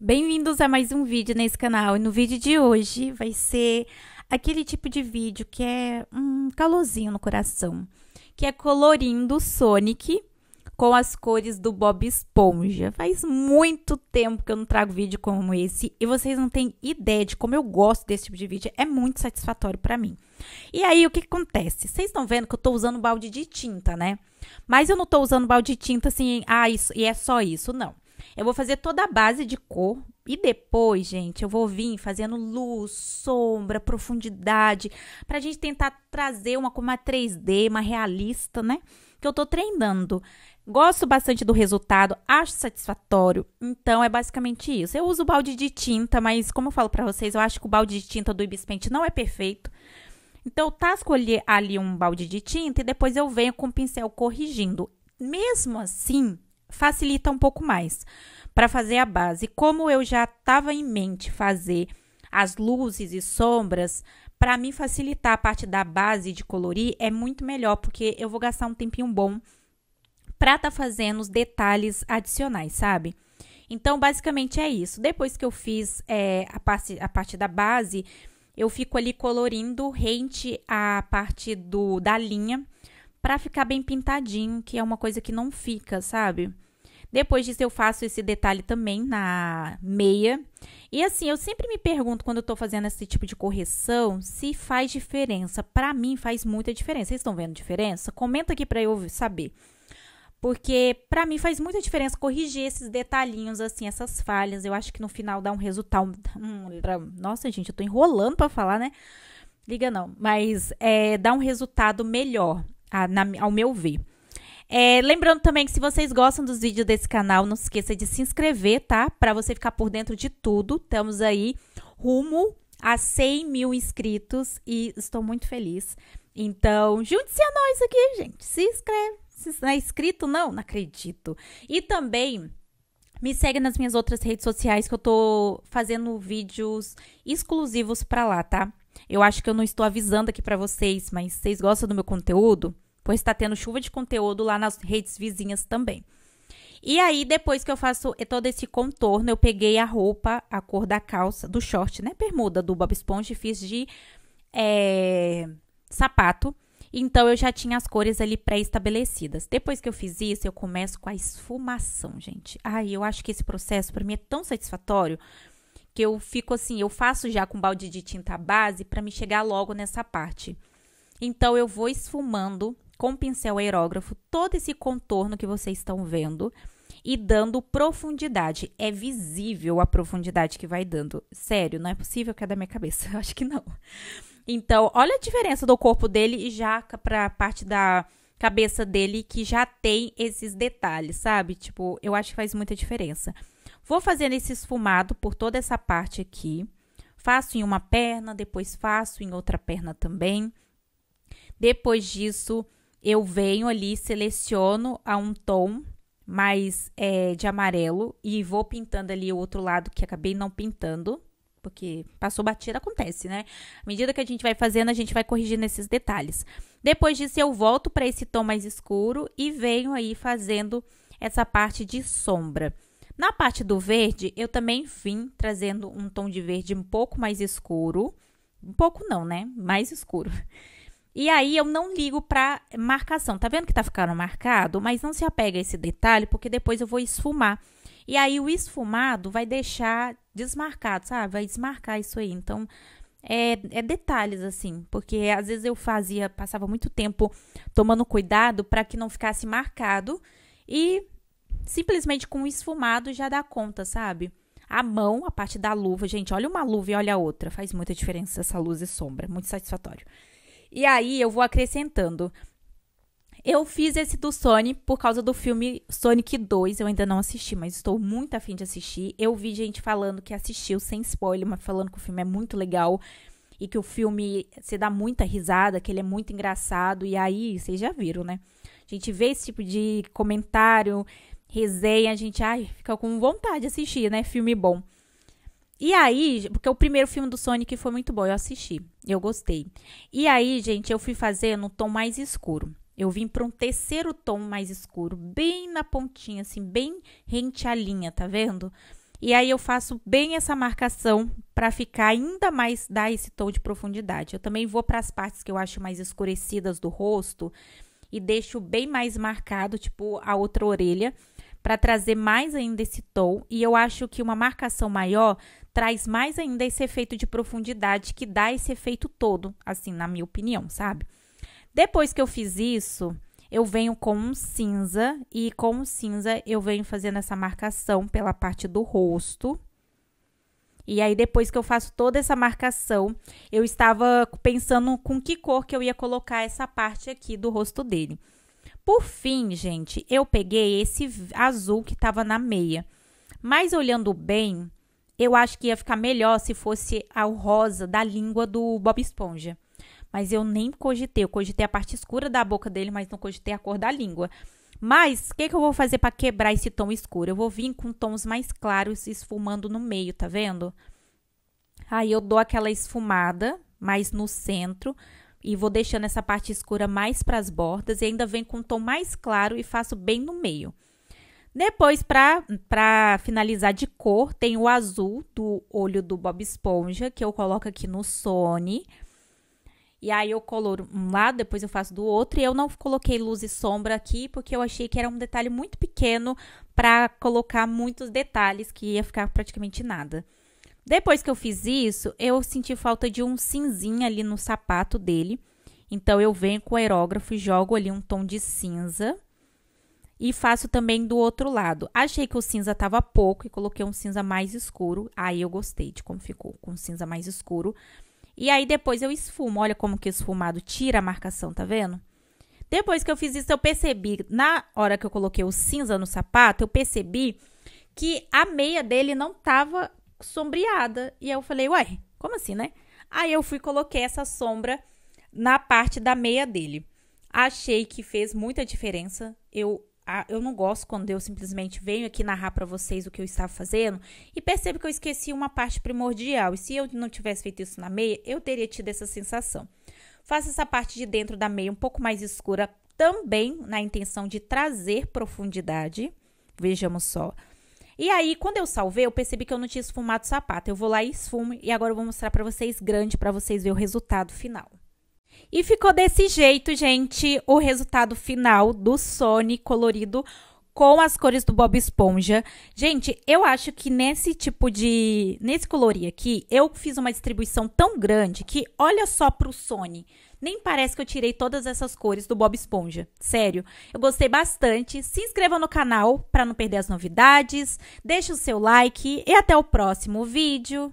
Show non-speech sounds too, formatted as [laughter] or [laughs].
Bem-vindos a mais um vídeo nesse canal e no vídeo de hoje vai ser aquele tipo de vídeo que é um calorzinho no coração, que é colorindo Sonic com as cores do Bob Esponja. Faz muito tempo que eu não trago vídeo como esse e vocês não têm ideia de como eu gosto desse tipo de vídeo, é muito satisfatório para mim. E aí o que, acontece? Vocês estão vendo que eu tô usando balde de tinta, né? Mas eu não tô usando balde de tinta assim, ah, isso e é só isso, não. Eu vou fazer toda a base de cor e depois, gente, eu vou vir fazendo luz, sombra, profundidade, pra gente tentar trazer uma cor uma 3D, uma realista, né? Que eu tô treinando. Gosto bastante do resultado, acho satisfatório. Então é basicamente isso. Eu uso balde de tinta, mas como eu falo para vocês, eu acho que o balde de tinta do Ibis Paint não é perfeito. Então eu escolher ali um balde de tinta e depois eu venho com o pincel corrigindo. Mesmo assim, facilita um pouco mais para fazer a base. Como eu já estava em mente fazer as luzes e sombras, para mim facilitar a parte da base de colorir é muito melhor, porque eu vou gastar um tempinho bom para estar tá fazendo os detalhes adicionais, sabe? Então, basicamente é isso. Depois que eu fiz é, a, parte, a parte da base, eu fico ali colorindo rente à parte do, da linha para ficar bem pintadinho, que é uma coisa que não fica, sabe? Depois disso, eu faço esse detalhe também na meia. E assim, eu sempre me pergunto quando eu tô fazendo esse tipo de correção se faz diferença. Para mim, faz muita diferença. Vocês estão vendo diferença? Comenta aqui para eu saber. Porque para mim faz muita diferença corrigir esses detalhinhos, assim, essas falhas. Eu acho que no final dá um resultado. Hum, nossa, gente, eu tô enrolando para falar, né? Liga não, mas é, dá um resultado melhor a, na, ao meu ver. É, lembrando também que se vocês gostam dos vídeos desse canal, não se esqueça de se inscrever, tá? Para você ficar por dentro de tudo. Estamos aí rumo a 100 mil inscritos e estou muito feliz. Então, junte-se a nós aqui, gente. Se inscreve. Se não é inscrito, não? Não acredito. E também me segue nas minhas outras redes sociais que eu tô fazendo vídeos exclusivos para lá, tá? Eu acho que eu não estou avisando aqui para vocês, mas vocês gostam do meu conteúdo? pois está tendo chuva de conteúdo lá nas redes vizinhas também. E aí, depois que eu faço todo esse contorno, eu peguei a roupa, a cor da calça, do short, né? Permuda do Bob Esponja e fiz de é, sapato. Então, eu já tinha as cores ali pré-estabelecidas. Depois que eu fiz isso, eu começo com a esfumação, gente. Ai, eu acho que esse processo, para mim, é tão satisfatório que eu fico assim, eu faço já com balde de tinta base para me chegar logo nessa parte. Então, eu vou esfumando com pincel aerógrafo todo esse contorno que vocês estão vendo e dando profundidade. É visível a profundidade que vai dando. Sério, não é possível que é da minha cabeça. [laughs] Eu acho que não. Então, olha a diferença do corpo dele e já para a parte da cabeça dele que já tem esses detalhes, sabe? Tipo, eu acho que faz muita diferença. Vou fazendo esse esfumado por toda essa parte aqui. Faço em uma perna, depois faço em outra perna também. Depois disso, eu venho ali, seleciono a um tom mais é, de amarelo e vou pintando ali o outro lado que acabei não pintando, porque passou batida, acontece, né? À medida que a gente vai fazendo, a gente vai corrigindo esses detalhes. Depois disso, eu volto para esse tom mais escuro e venho aí fazendo essa parte de sombra. Na parte do verde, eu também vim trazendo um tom de verde um pouco mais escuro. Um pouco não, né? Mais escuro. E aí eu não ligo para marcação. Tá vendo que tá ficando marcado? Mas não se apega a esse detalhe, porque depois eu vou esfumar. E aí o esfumado vai deixar desmarcado, sabe? Vai desmarcar isso aí. Então, é, é, detalhes assim, porque às vezes eu fazia, passava muito tempo tomando cuidado para que não ficasse marcado e simplesmente com o esfumado já dá conta, sabe? A mão, a parte da luva, gente, olha uma luva e olha a outra, faz muita diferença essa luz e sombra, muito satisfatório. E aí eu vou acrescentando. Eu fiz esse do Sonic por causa do filme Sonic 2. Eu ainda não assisti, mas estou muito afim de assistir. Eu vi gente falando que assistiu sem spoiler, mas falando que o filme é muito legal e que o filme você dá muita risada, que ele é muito engraçado. E aí, vocês já viram, né? A gente vê esse tipo de comentário, resenha, a gente ai, fica com vontade de assistir, né? Filme bom. E aí, porque o primeiro filme do Sonic foi muito bom, eu assisti, eu gostei. E aí, gente, eu fui fazer no tom mais escuro. Eu vim para um terceiro tom mais escuro, bem na pontinha, assim, bem rente à linha, tá vendo? E aí eu faço bem essa marcação para ficar ainda mais dar esse tom de profundidade. Eu também vou para as partes que eu acho mais escurecidas do rosto e deixo bem mais marcado, tipo a outra orelha para trazer mais ainda esse tom, e eu acho que uma marcação maior traz mais ainda esse efeito de profundidade que dá esse efeito todo, assim, na minha opinião, sabe? Depois que eu fiz isso, eu venho com um cinza e com o cinza eu venho fazendo essa marcação pela parte do rosto. E aí depois que eu faço toda essa marcação, eu estava pensando com que cor que eu ia colocar essa parte aqui do rosto dele. Por fim, gente, eu peguei esse azul que estava na meia. Mas olhando bem, eu acho que ia ficar melhor se fosse ao rosa da língua do Bob Esponja. Mas eu nem cogitei. Eu cogitei a parte escura da boca dele, mas não cogitei a cor da língua. Mas o que, que eu vou fazer para quebrar esse tom escuro? Eu vou vir com tons mais claros esfumando no meio, tá vendo? Aí eu dou aquela esfumada mais no centro e vou deixando essa parte escura mais para as bordas e ainda vem com um tom mais claro e faço bem no meio. Depois, para finalizar de cor, tem o azul do olho do Bob Esponja, que eu coloco aqui no Sony. E aí eu coloro um lado, depois eu faço do outro. E eu não coloquei luz e sombra aqui, porque eu achei que era um detalhe muito pequeno para colocar muitos detalhes, que ia ficar praticamente nada. Depois que eu fiz isso, eu senti falta de um cinzinho ali no sapato dele. Então eu venho com o aerógrafo e jogo ali um tom de cinza. E faço também do outro lado. Achei que o cinza estava pouco e coloquei um cinza mais escuro. Aí eu gostei de como ficou, com cinza mais escuro. E aí depois eu esfumo. Olha como que o esfumado tira a marcação, tá vendo? Depois que eu fiz isso, eu percebi, na hora que eu coloquei o cinza no sapato, eu percebi que a meia dele não estava sombreada. E eu falei, uai, como assim, né? Aí eu fui coloquei essa sombra na parte da meia dele. Achei que fez muita diferença. Eu a, eu não gosto quando eu simplesmente venho aqui narrar para vocês o que eu estava fazendo e percebo que eu esqueci uma parte primordial. E se eu não tivesse feito isso na meia, eu teria tido essa sensação. Faço essa parte de dentro da meia um pouco mais escura também na intenção de trazer profundidade. Vejamos só. E aí, quando eu salvei, eu percebi que eu não tinha esfumado o sapato. Eu vou lá e esfumo e agora eu vou mostrar para vocês grande para vocês ver o resultado final. E ficou desse jeito, gente, o resultado final do Sony colorido com as cores do Bob Esponja. Gente, eu acho que nesse tipo de. Nesse colorir aqui, eu fiz uma distribuição tão grande que olha só pro Sony. Nem parece que eu tirei todas essas cores do Bob Esponja. Sério, eu gostei bastante. Se inscreva no canal para não perder as novidades. Deixe o seu like e até o próximo vídeo.